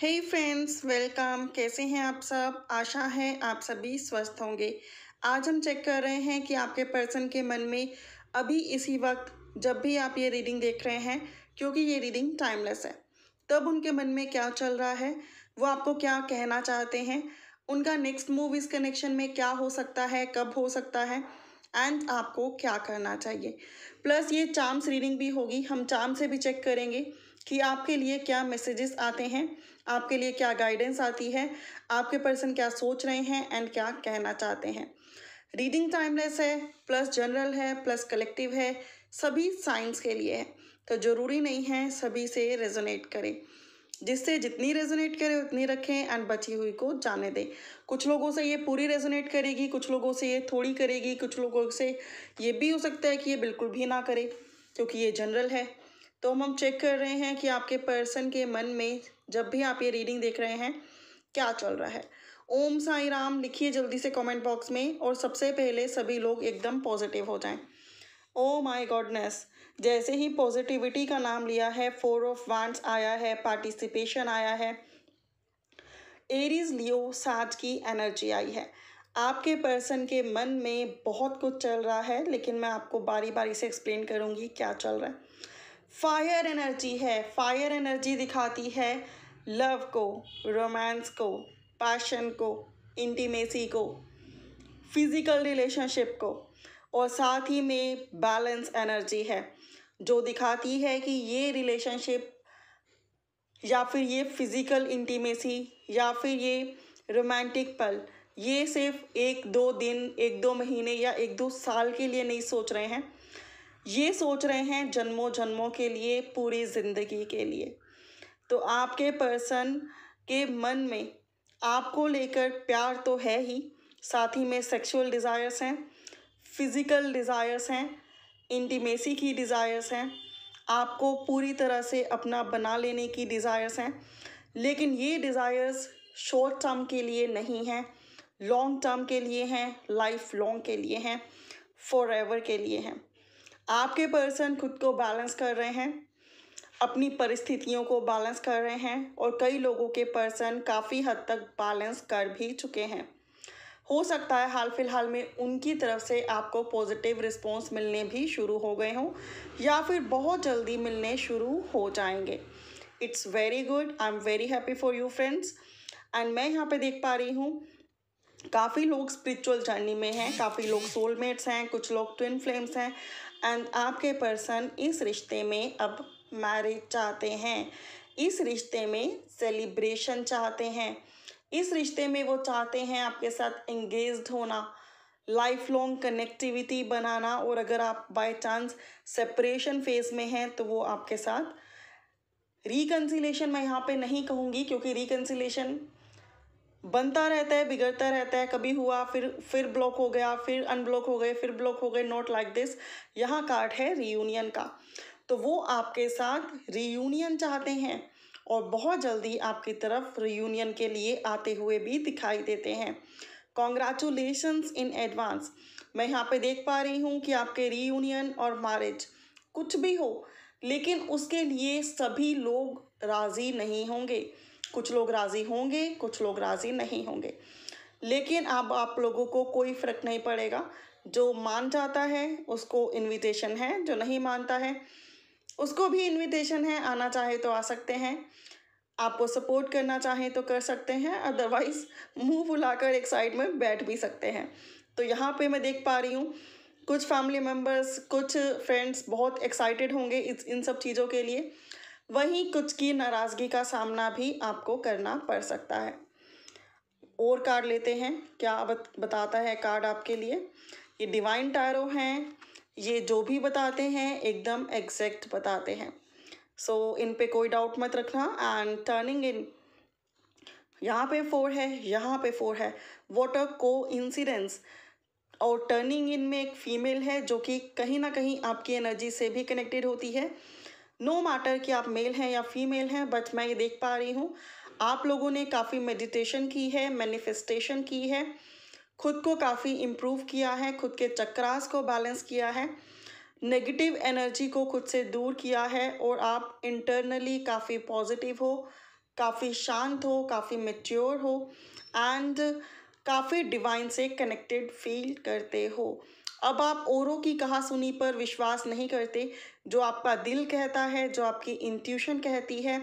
हे friends welcome कैसे हैं आप सब आशा है आप सभी स्वस्थ होंगे आज हम चेक कर रहे हैं कि आपके पर्सन के मन में अभी इसी वक्त जब भी आप ये रीडिंग देख रहे हैं क्योंकि ये रीडिंग टाइमलेस है तब उनके मन में क्या चल रहा है वो आपको क्या कहना चाहते हैं उनका नेक्स्ट मूव इस कनेक्शन में क्या हो सकता है कब हो सकता है एंड आपको क्या करना चाहिए प्लस ये चाम्स रीडिंग भी होगी हम चाम से भी चेक करेंगे कि आपके लिए क्या मैसेजेस आते हैं आपके लिए क्या गाइडेंस आती है आपके पर्सन क्या सोच रहे हैं एंड क्या कहना चाहते हैं रीडिंग टाइमलेस है प्लस जनरल है प्लस कलेक्टिव है सभी साइंस के लिए है तो ज़रूरी नहीं है सभी से रेजोनेट करें जिससे जितनी रेजोनेट करें उतनी रखें एंड बची हुई को जाने दें कुछ लोगों से ये पूरी रेजोनेट करेगी कुछ लोगों से ये थोड़ी करेगी कुछ लोगों से ये भी हो सकता है कि ये बिल्कुल भी ना करे क्योंकि ये जनरल है तो हम हम चेक कर रहे हैं कि आपके पर्सन के मन में जब भी आप ये रीडिंग देख रहे हैं क्या चल रहा है ओम साई राम लिखिए जल्दी से कमेंट बॉक्स में और सबसे पहले सभी लोग एकदम पॉजिटिव हो जाएं ओ माय गॉडनेस जैसे ही पॉजिटिविटी का नाम लिया है फोर ऑफ वांट्स आया है पार्टिसिपेशन आया है एरीज लियो साज की एनर्जी आई है आपके पर्सन के मन में बहुत कुछ चल रहा है लेकिन मैं आपको बारी बारी से एक्सप्लेन करूँगी क्या चल रहा है फायर एनर्जी है फायर एनर्जी दिखाती है लव को रोमांस को पैशन को इंटीमेसी को फिज़िकल रिलेशनशिप को और साथ ही में बैलेंस एनर्जी है जो दिखाती है कि ये रिलेशनशिप या फिर ये फिज़िकल इंटीमेसी या फिर ये रोमांटिक पल ये सिर्फ एक दो दिन एक दो महीने या एक दो साल के लिए नहीं सोच रहे हैं ये सोच रहे हैं जन्मों जन्मों के लिए पूरी ज़िंदगी के लिए तो आपके पर्सन के मन में आपको लेकर प्यार तो है ही साथ ही में सेक्सुअल डिज़ायर्स हैं फिज़िकल डिज़ायर्स हैं इंटीमेसी की डिज़ायर्स हैं आपको पूरी तरह से अपना बना लेने की डिज़ायर्स हैं लेकिन ये डिज़ायर्स शॉर्ट टर्म के लिए नहीं हैं लॉन्ग टर्म के लिए हैं लाइफ लॉन्ग के लिए हैं फॉर एवर के लिए हैं आपके पर्सन खुद को बैलेंस कर रहे हैं अपनी परिस्थितियों को बैलेंस कर रहे हैं और कई लोगों के पर्सन काफ़ी हद तक बैलेंस कर भी चुके हैं हो सकता है हाल फिलहाल में उनकी तरफ से आपको पॉजिटिव रिस्पॉन्स मिलने भी शुरू हो गए हों या फिर बहुत जल्दी मिलने शुरू हो जाएंगे it's very good I am very happy for you friends and मैं यहाँ पे देख पा रही हूँ काफ़ी लोग स्पिरिचुअल जर्नी में हैं काफ़ी लोग सोलमेट्स हैं कुछ लोग ट्विन फ्लेम्स हैं एंड आपके पर्सन इस रिश्ते में अब मैरिज चाहते हैं इस रिश्ते में सेलिब्रेशन चाहते हैं इस रिश्ते में वो चाहते हैं आपके साथ एंगेज होना लाइफ लॉन्ग कनेक्टिविटी बनाना और अगर आप बाय चांस सेपरेशन फेज में हैं तो वो आपके साथ रिकन्सिलेशन मैं यहाँ पे नहीं कहूँगी क्योंकि रिकन्सिलेशन बनता रहता है बिगड़ता रहता है कभी हुआ फिर फिर ब्लॉक हो गया फिर अनब्लॉक हो गए फिर ब्लॉक हो गए नॉट लाइक दिस यहाँ कार्ड है रीयूनियन का तो वो आपके साथ रीयूनियन चाहते हैं और बहुत जल्दी आपकी तरफ रीयूनियन के लिए आते हुए भी दिखाई देते हैं कॉन्ग्रेचुलेशंस इन एडवांस मैं यहाँ पे देख पा रही हूँ कि आपके रीयूनियन और मैरिज कुछ भी हो लेकिन उसके लिए सभी लोग राज़ी नहीं होंगे कुछ लोग राज़ी होंगे कुछ लोग राज़ी नहीं होंगे लेकिन अब आप लोगों को कोई फ़र्क नहीं पड़ेगा जो मान जाता है उसको इनविटेशन है जो नहीं मानता है उसको भी इनविटेशन है आना चाहे तो आ सकते हैं आपको सपोर्ट करना चाहें तो कर सकते हैं अदरवाइज़ मुंह फुलाकर एक साइड में बैठ भी सकते हैं तो यहाँ पे मैं देख पा रही हूँ कुछ फैमिली मेम्बर्स कुछ फ्रेंड्स बहुत एक्साइटेड होंगे इस इन सब चीज़ों के लिए वहीं कुछ की नाराज़गी का सामना भी आपको करना पड़ सकता है और कार्ड लेते हैं क्या बताता है कार्ड आपके लिए ये डिवाइन टायरो हैं ये जो भी बताते हैं एकदम एग्जैक्ट बताते हैं सो so, इन पे कोई डाउट मत रखना एंड टर्निंग इन यहाँ पे फोर है यहाँ पे फोर है वॉट अ को इंसिडेंस और टर्निंग इन में एक फीमेल है जो कि कहीं ना कहीं आपकी एनर्जी से भी कनेक्टेड होती है नो मैटर कि आप मेल हैं या फीमेल हैं बट मैं ये देख पा रही हूँ आप लोगों ने काफ़ी मेडिटेशन की है मैनिफेस्टेशन की है खुद को काफ़ी इम्प्रूव किया है खुद के चक्रास को बैलेंस किया है नेगेटिव एनर्जी को खुद से दूर किया है और आप इंटरनली काफ़ी पॉजिटिव हो काफ़ी शांत हो काफ़ी मेच्योर हो एंड काफ़ी डिवाइन से कनेक्टेड फील करते हो अब आप औरों की कहा सुनी पर विश्वास नहीं करते जो आपका दिल कहता है जो आपकी इंट्यूशन कहती है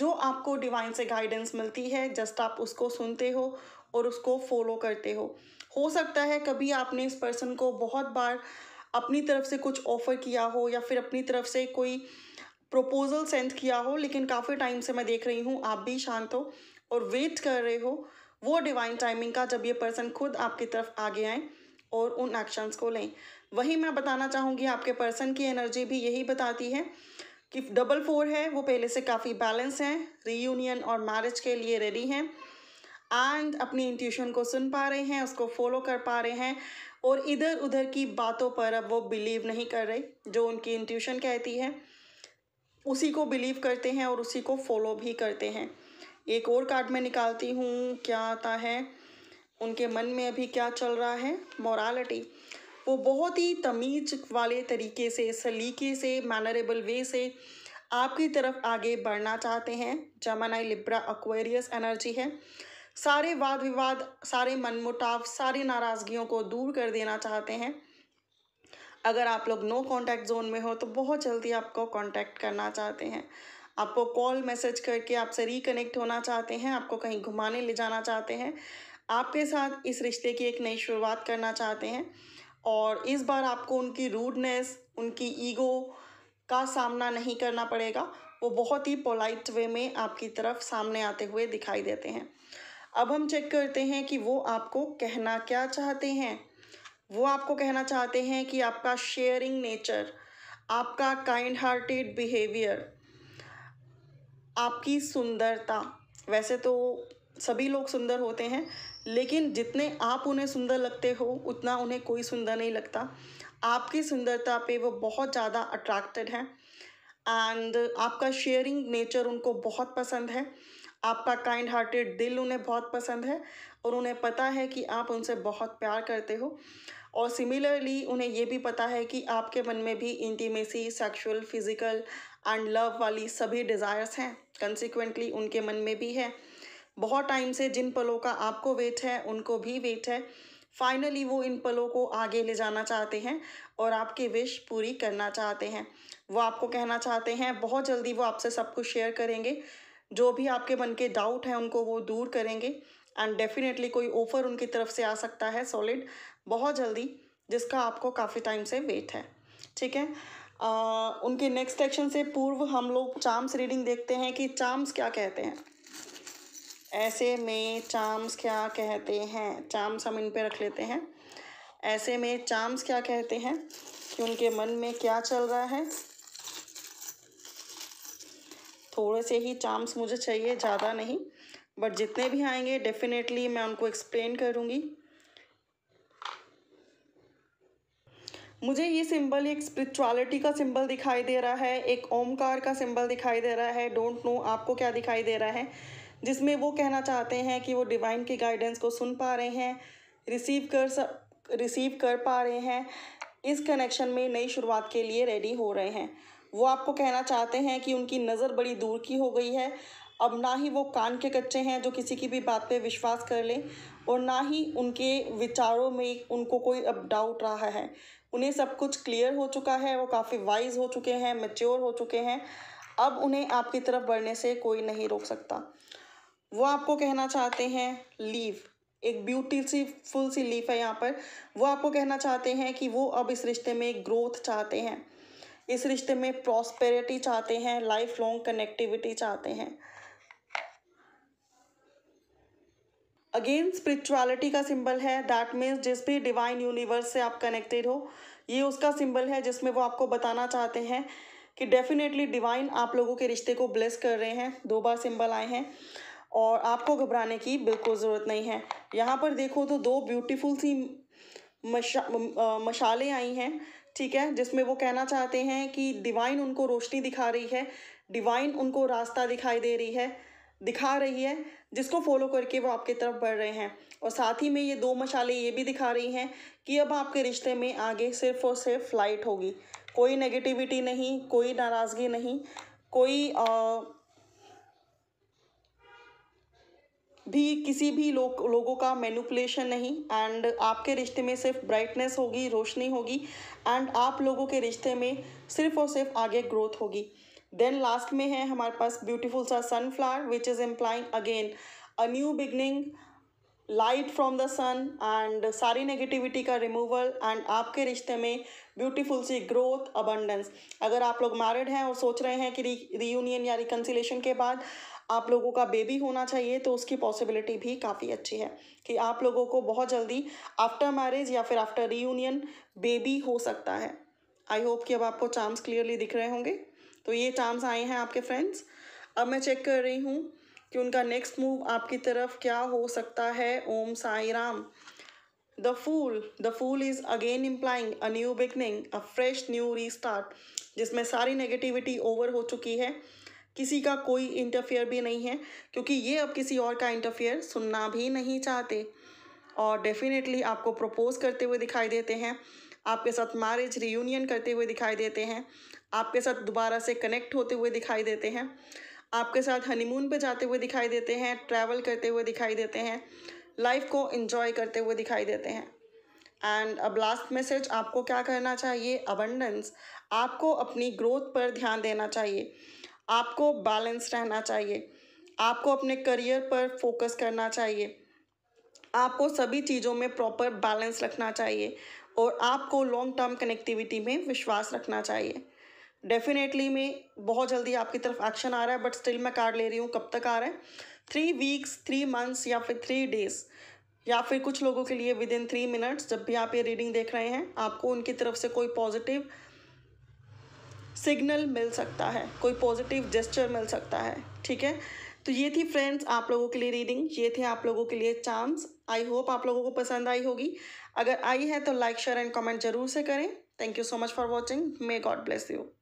जो आपको डिवाइन से गाइडेंस मिलती है जस्ट आप उसको सुनते हो और उसको फॉलो करते हो हो सकता है कभी आपने इस पर्सन को बहुत बार अपनी तरफ से कुछ ऑफ़र किया हो या फिर अपनी तरफ से कोई प्रपोज़ल सेंड किया हो लेकिन काफ़ी टाइम से मैं देख रही हूँ आप भी शांत हो और वेट कर रहे हो वो डिवाइन टाइमिंग का जब ये पर्सन खुद आपकी तरफ आगे आए और उन एक्शंस को लें वही मैं बताना चाहूँगी आपके पर्सन की एनर्जी भी यही बताती है कि डबल फोर है वो पहले से काफ़ी बैलेंस है रीयूनियन और मैरिज के लिए रेडी हैं एंड अपनी इंट्यूशन को सुन पा रहे हैं उसको फॉलो कर पा रहे हैं और इधर उधर की बातों पर अब वो बिलीव नहीं कर रहे जो उनकी इंट्यूशन कहती है उसी को बिलीव करते हैं और उसी को फॉलो भी करते हैं एक और कार्ड में निकालती हूँ क्या आता है उनके मन में अभी क्या चल रहा है मॉरालिटी वो बहुत ही तमीज वाले तरीके से सलीके से मैनरेबल वे से आपकी तरफ आगे बढ़ना चाहते हैं जमानाई लिब्रा अक्वेरियस एनर्जी है सारे वाद विवाद सारे मनमुटाव सारी नाराज़गियों को दूर कर देना चाहते हैं अगर आप लोग नो कांटेक्ट जोन में हो तो बहुत जल्दी आपको कांटेक्ट करना चाहते हैं आपको कॉल मैसेज करके आपसे रिकनेक्ट होना चाहते हैं आपको कहीं घुमाने ले जाना चाहते हैं आपके साथ इस रिश्ते की एक नई शुरुआत करना चाहते हैं और इस बार आपको उनकी रूडनेस उनकी ईगो का सामना नहीं करना पड़ेगा वो बहुत ही पोलाइट वे में आपकी तरफ सामने आते हुए दिखाई देते हैं अब हम चेक करते हैं कि वो आपको कहना क्या चाहते हैं वो आपको कहना चाहते हैं कि आपका शेयरिंग नेचर आपका काइंड हार्टेड बिहेवियर आपकी सुंदरता वैसे तो सभी लोग सुंदर होते हैं लेकिन जितने आप उन्हें सुंदर लगते हो उतना उन्हें कोई सुंदर नहीं लगता आपकी सुंदरता पे वो बहुत ज़्यादा अट्रैक्टेड हैं एंड आपका शेयरिंग नेचर उनको बहुत पसंद है आपका काइंड हार्टेड दिल उन्हें बहुत पसंद है और उन्हें पता है कि आप उनसे बहुत प्यार करते हो और सिमिलरली उन्हें ये भी पता है कि आपके मन में भी intimacy sexual physical and love वाली सभी डिज़ायर्स हैं कंसिक्वेंटली उनके मन में भी है बहुत टाइम से जिन पलों का आपको वेट है उनको भी वेट है फाइनली वो इन पलों को आगे ले जाना चाहते हैं और आपकी विश पूरी करना चाहते हैं वो आपको कहना चाहते हैं बहुत जल्दी वो आपसे सब कुछ शेयर करेंगे जो भी आपके मन के डाउट हैं उनको वो दूर करेंगे एंड डेफिनेटली कोई ऑफ़र उनकी तरफ से आ सकता है सॉलिड बहुत जल्दी जिसका आपको काफ़ी टाइम से वेट है ठीक है आ, उनके नेक्स्ट एक्शन से पूर्व हम लोग चाम्स रीडिंग देखते हैं कि चाम्स क्या कहते हैं ऐसे में चाम्स क्या कहते हैं चाम्स हम इन पे रख लेते हैं ऐसे में चाम्स क्या कहते हैं कि उनके मन में क्या चल रहा है थोड़े से ही चाम्स मुझे चाहिए ज़्यादा नहीं बट जितने भी आएंगे डेफिनेटली मैं उनको एक्सप्लेन करूँगी मुझे ये सिंबल एक स्पिरिचुअलिटी का सिंबल दिखाई दे रहा है एक ओमकार का सिंबल दिखाई दे रहा है डोंट नो आपको क्या दिखाई दे रहा है जिसमें वो कहना चाहते हैं कि वो डिवाइन की गाइडेंस को सुन पा रहे हैं रिसीव कर सब रिसीव कर पा रहे हैं इस कनेक्शन में नई शुरुआत के लिए रेडी हो रहे हैं वो आपको कहना चाहते हैं कि उनकी नज़र बड़ी दूर की हो गई है अब ना ही वो कान के कच्चे हैं जो किसी की भी बात पे विश्वास कर लें और ना ही उनके विचारों में उनको कोई अब डाउट रहा है उन्हें सब कुछ क्लियर हो चुका है वो काफ़ी वाइज हो चुके हैं मेच्योर हो चुके हैं अब उन्हें आपकी तरफ बढ़ने से कोई नहीं रोक सकता वो आपको कहना चाहते हैं लीव एक ब्यूटी सी फुल सी लीफ है यहाँ पर वो आपको कहना चाहते हैं कि वो अब इस रिश्ते में ग्रोथ चाहते हैं इस रिश्ते में प्रॉस्पेरिटी चाहते हैं लाइफ लॉन्ग कनेक्टिविटी चाहते हैं अगेन स्पिरिचुअलिटी का सिंबल है दैट मीन्स जिस भी डिवाइन यूनिवर्स से आप कनेक्टेड हो ये उसका सिंबल है जिसमें वो आपको बताना चाहते हैं कि डेफिनेटली डिवाइन आप लोगों के रिश्ते को ब्लेस कर रहे हैं दो बार सिंबल आए हैं और आपको घबराने की बिल्कुल ज़रूरत नहीं है यहाँ पर देखो तो दो ब्यूटीफुल सी मशा मशालें आई हैं ठीक है जिसमें वो कहना चाहते हैं कि डिवाइन उनको रोशनी दिखा रही है डिवाइन उनको रास्ता दिखाई दे रही है दिखा रही है जिसको फॉलो करके वो आपकी तरफ बढ़ रहे हैं और साथ ही में ये दो मशाले ये भी दिखा रही हैं कि अब आपके रिश्ते में आगे सिर्फ और सिर्फ लाइट होगी कोई नेगेटिविटी नहीं कोई नाराज़गी नहीं कोई आ, भी किसी भी लो, लोगों का मैनुपलेशन नहीं एंड आपके रिश्ते में सिर्फ ब्राइटनेस होगी रोशनी होगी एंड आप लोगों के रिश्ते में सिर्फ और सिर्फ आगे ग्रोथ होगी देन लास्ट में है हमारे पास ब्यूटीफुल सा sunflower which is implying again a new beginning light from the sun and सारी नेगेटिविटी का रिमूवल एंड आपके रिश्ते में ब्यूटीफुल सी ग्रोथ अबंडेंस अगर आप लोग मैरिड हैं और सोच रहे हैं कि री रीयूनियन या रिकन्सिलेशन के बाद आप लोगों का बेबी होना चाहिए तो उसकी पॉसिबिलिटी भी काफ़ी अच्छी है कि आप लोगों को बहुत जल्दी आफ्टर मैरिज या फिर आफ्टर रीयूनियन बेबी हो सकता है आई होप कि अब आपको चांस क्लियरली दिख रहे होंगे तो ये चांस आए हैं आपके फ्रेंड्स अब मैं चेक कर रही हूँ कि उनका नेक्स्ट मूव आपकी तरफ क्या हो सकता है Om Sai Ram the phool the phool is again implying a new beginning a fresh new restart जिसमें सारी नेगेटिविटी ओवर हो चुकी है किसी का कोई इंटरफेयर भी नहीं है क्योंकि ये अब किसी और का इंटरफेयर सुनना भी नहीं चाहते और डेफिनेटली आपको प्रपोज करते हुए दिखाई देते हैं आपके साथ मैरिज रियूनियन करते हुए दिखाई देते हैं आपके साथ दोबारा से कनेक्ट होते हुए दिखाई देते हैं आपके साथ हनीमून पे जाते हुए दिखाई देते हैं ट्रैवल करते हुए दिखाई देते हैं लाइफ को इन्जॉय करते हुए दिखाई देते हैं एंड अब लास्ट मैसेज आपको क्या करना चाहिए अबंडेंस आपको अपनी ग्रोथ पर ध्यान देना चाहिए आपको बैलेंस रहना चाहिए आपको अपने करियर पर फोकस करना चाहिए आपको सभी चीज़ों में प्रॉपर बैलेंस रखना चाहिए और आपको लॉन्ग टर्म कनेक्टिविटी में विश्वास रखना चाहिए डेफिनेटली मैं बहुत जल्दी आपकी तरफ एक्शन आ रहा है बट स्टिल मैं कार्ड ले रही हूँ कब तक आ रहा है थ्री वीक्स थ्री मंथ्स या फिर थ्री डेज़ या फिर कुछ लोगों के लिए विद इन थ्री मिनट्स जब भी आप ये रीडिंग देख रहे हैं आपको उनकी तरफ से कोई पॉजिटिव सिग्नल मिल सकता है कोई पॉजिटिव जेस्चर मिल सकता है ठीक है तो ये थी फ्रेंड्स आप लोगों के लिए रीडिंग ये थे आप लोगों के लिए चांस आई होप आप लोगों को पसंद आई होगी अगर आई है तो लाइक शेयर एंड कमेंट जरूर से करें thank you so much for watching may God bless you